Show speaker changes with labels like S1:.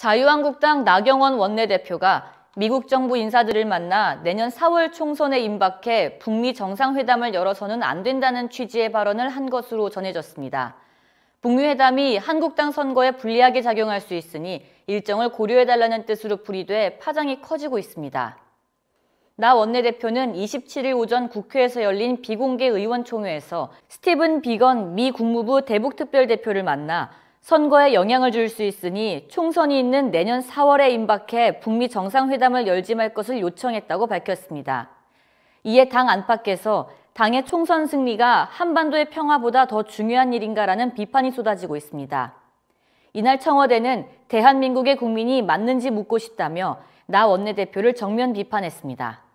S1: 자유한국당 나경원 원내대표가 미국 정부 인사들을 만나 내년 4월 총선에 임박해 북미 정상회담을 열어서는 안 된다는 취지의 발언을 한 것으로 전해졌습니다. 북미 회담이 한국당 선거에 불리하게 작용할 수 있으니 일정을 고려해달라는 뜻으로 풀이돼 파장이 커지고 있습니다. 나 원내대표는 27일 오전 국회에서 열린 비공개 의원총회에서 스티븐 비건 미 국무부 대북특별대표를 만나 선거에 영향을 줄 수 있으니 총선이 있는 내년 4월에 임박해 북미 정상회담을 열지 말 것을 요청했다고 밝혔습니다. 이에 당 안팎에서 당의 총선 승리가 한반도의 평화보다 더 중요한 일인가라는 비판이 쏟아지고 있습니다. 이날 청와대는 대한민국의 국민이 맞는지 묻고 싶다며 나 원내대표를 정면 비판했습니다.